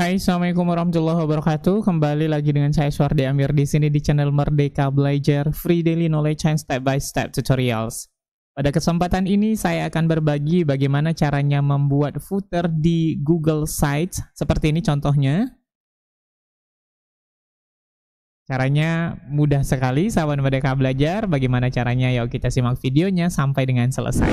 Hai, Assalamualaikum warahmatullahi wabarakatuh. Kembali lagi dengan saya Suardi Amir di sini di channel Merdeka Belajar Free Daily Knowledge and Step by Step Tutorials. Pada kesempatan ini saya akan berbagi bagaimana caranya membuat footer di Google Sites. Seperti ini contohnya. Caranya mudah sekali, sahabat Merdeka Belajar. Bagaimana caranya? Yuk kita simak videonya sampai dengan selesai.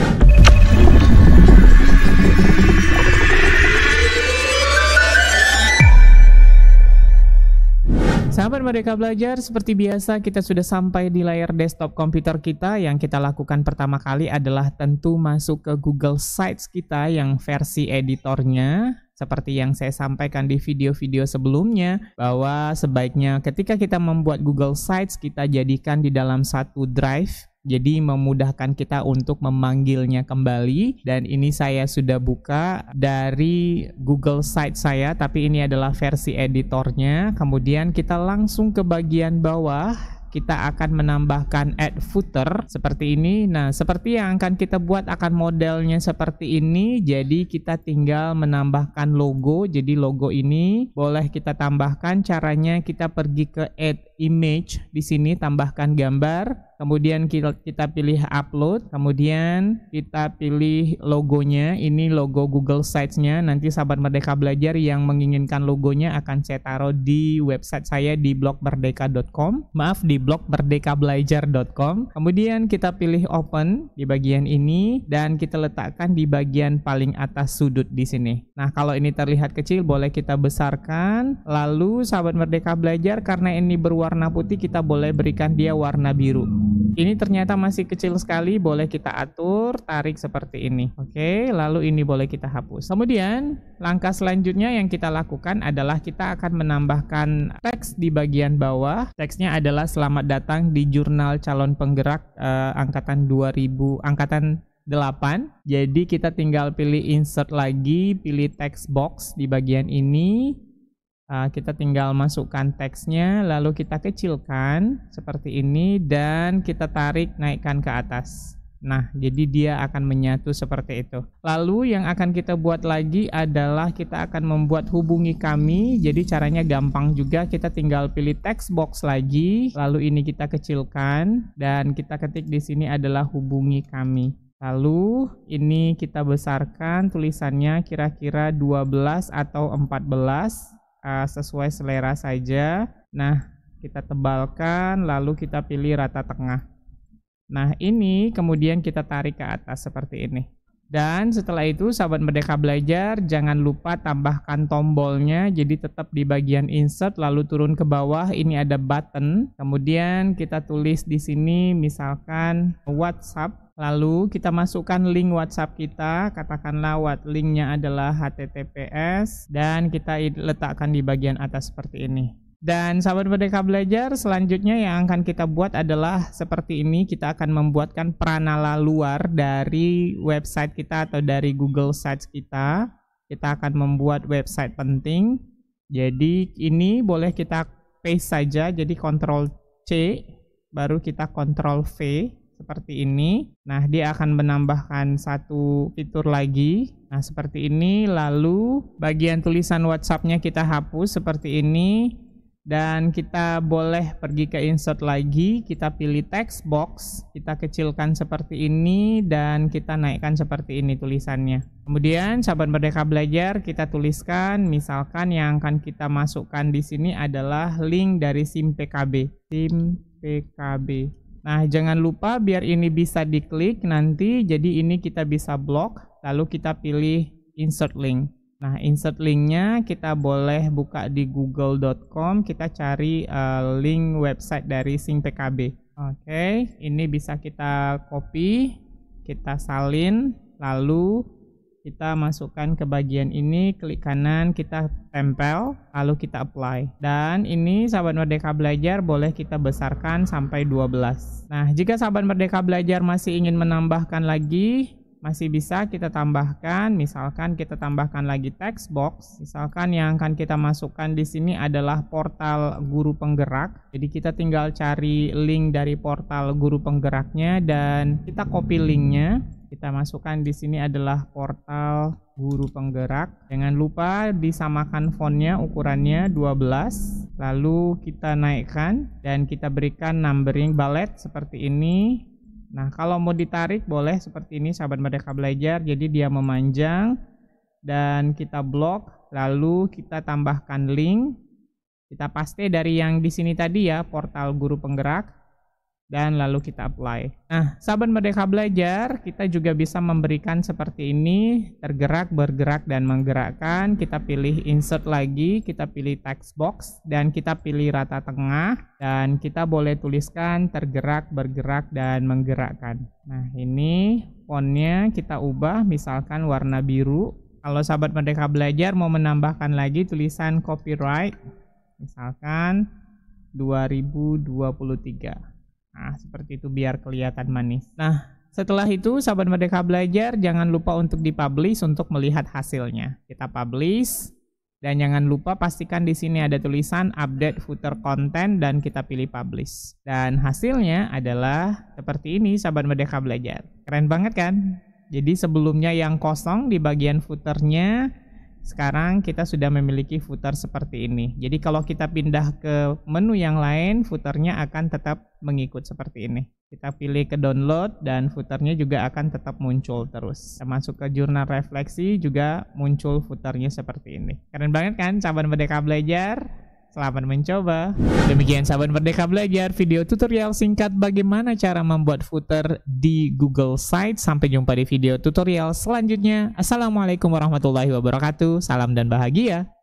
Sahabat Merdeka Belajar, seperti biasa kita sudah sampai di layar desktop komputer kita. Yang kita lakukan pertama kali adalah tentu masuk ke Google Sites kita yang versi editornya. Seperti yang saya sampaikan di video-video sebelumnya, bahwa sebaiknya ketika kita membuat Google Sites, kita jadikan di dalam satu drive jadi memudahkan kita untuk memanggilnya kembali dan ini saya sudah buka dari Google site saya tapi ini adalah versi editornya kemudian kita langsung ke bagian bawah kita akan menambahkan add footer seperti ini. Nah, seperti yang akan kita buat akan modelnya seperti ini. Jadi kita tinggal menambahkan logo. Jadi logo ini boleh kita tambahkan. Caranya kita pergi ke add image di sini tambahkan gambar kemudian kita, kita pilih upload, kemudian kita pilih logonya, ini logo Google Sites-nya, nanti sahabat Merdeka Belajar yang menginginkan logonya akan saya taruh di website saya di blogmerdeka.com, maaf di blogmerdekabelajar.com, kemudian kita pilih open di bagian ini, dan kita letakkan di bagian paling atas sudut di sini. Nah kalau ini terlihat kecil boleh kita besarkan, lalu sahabat Merdeka Belajar karena ini berwarna putih kita boleh berikan dia warna biru. Ini ternyata masih kecil sekali, boleh kita atur, tarik seperti ini. Oke, lalu ini boleh kita hapus. Kemudian, langkah selanjutnya yang kita lakukan adalah kita akan menambahkan teks di bagian bawah. Teksnya adalah selamat datang di jurnal calon penggerak eh, angkatan 2000, angkatan 8. Jadi kita tinggal pilih insert lagi, pilih text box di bagian ini, Ah, kita tinggal masukkan teksnya, lalu kita kecilkan seperti ini dan kita tarik naikkan ke atas. Nah, jadi dia akan menyatu seperti itu. Lalu yang akan kita buat lagi adalah kita akan membuat hubungi kami. Jadi caranya gampang juga, kita tinggal pilih text box lagi, lalu ini kita kecilkan dan kita ketik di sini adalah hubungi kami. Lalu ini kita besarkan tulisannya kira-kira 12 atau 14 uh, sesuai selera saja. Nah, kita tebalkan lalu kita pilih rata tengah. Nah, ini kemudian kita tarik ke atas seperti ini. Dan setelah itu sahabat merdeka belajar jangan lupa tambahkan tombolnya jadi tetap di bagian insert lalu turun ke bawah ini ada button kemudian kita tulis di sini misalkan WhatsApp Lalu kita masukkan link WhatsApp kita, katakanlah what linknya adalah https dan kita letakkan di bagian atas seperti ini. Dan sahabat Merdeka Belajar, selanjutnya yang akan kita buat adalah seperti ini, kita akan membuatkan pranala luar dari website kita atau dari Google Sites kita. Kita akan membuat website penting. Jadi ini boleh kita paste saja, jadi Ctrl C, baru kita Ctrl V seperti ini. Nah, dia akan menambahkan satu fitur lagi. Nah, seperti ini. Lalu bagian tulisan WhatsApp-nya kita hapus seperti ini. Dan kita boleh pergi ke insert lagi, kita pilih text box, kita kecilkan seperti ini, dan kita naikkan seperti ini tulisannya. Kemudian sahabat merdeka belajar kita tuliskan misalkan yang akan kita masukkan di sini adalah link dari SIM PKB. SIM PKB. Nah, jangan lupa biar ini bisa diklik nanti, jadi ini kita bisa blok, lalu kita pilih insert link. Nah, insert linknya kita boleh buka di google.com, kita cari uh, link website dari Sing PKB. Oke, okay, ini bisa kita copy, kita salin, lalu kita masukkan ke bagian ini, klik kanan, kita tempel, lalu kita apply. Dan ini sahabat Merdeka Belajar boleh kita besarkan sampai 12. Nah, jika sahabat Merdeka Belajar masih ingin menambahkan lagi, masih bisa kita tambahkan misalkan kita tambahkan lagi text box misalkan yang akan kita masukkan di sini adalah portal guru penggerak jadi kita tinggal cari link dari portal guru penggeraknya dan kita copy linknya kita masukkan di sini adalah portal guru penggerak jangan lupa disamakan fontnya ukurannya 12 lalu kita naikkan dan kita berikan numbering balet seperti ini Nah, kalau mau ditarik boleh seperti ini sahabat Merdeka Belajar. Jadi dia memanjang dan kita blok, lalu kita tambahkan link. Kita paste dari yang di sini tadi ya, portal guru penggerak dan lalu kita apply. Nah, sahabat Merdeka Belajar, kita juga bisa memberikan seperti ini, tergerak, bergerak, dan menggerakkan. Kita pilih insert lagi, kita pilih text box, dan kita pilih rata tengah, dan kita boleh tuliskan tergerak, bergerak, dan menggerakkan. Nah, ini fontnya kita ubah, misalkan warna biru. Kalau sahabat Merdeka Belajar mau menambahkan lagi tulisan copyright, misalkan 2023. Nah, seperti itu biar kelihatan manis. Nah, setelah itu sahabat Merdeka Belajar jangan lupa untuk dipublish untuk melihat hasilnya. Kita publish dan jangan lupa pastikan di sini ada tulisan update footer content dan kita pilih publish. Dan hasilnya adalah seperti ini sahabat Merdeka Belajar. Keren banget kan? Jadi sebelumnya yang kosong di bagian footernya sekarang kita sudah memiliki footer seperti ini. Jadi kalau kita pindah ke menu yang lain, footernya akan tetap mengikut seperti ini. Kita pilih ke download dan footernya juga akan tetap muncul terus. Kita masuk ke jurnal refleksi juga muncul footernya seperti ini. Keren banget kan cabang Merdeka Belajar? Selamat mencoba. Demikian sahabat Merdeka Belajar, video tutorial singkat bagaimana cara membuat footer di Google Site. Sampai jumpa di video tutorial selanjutnya. Assalamualaikum warahmatullahi wabarakatuh. Salam dan bahagia.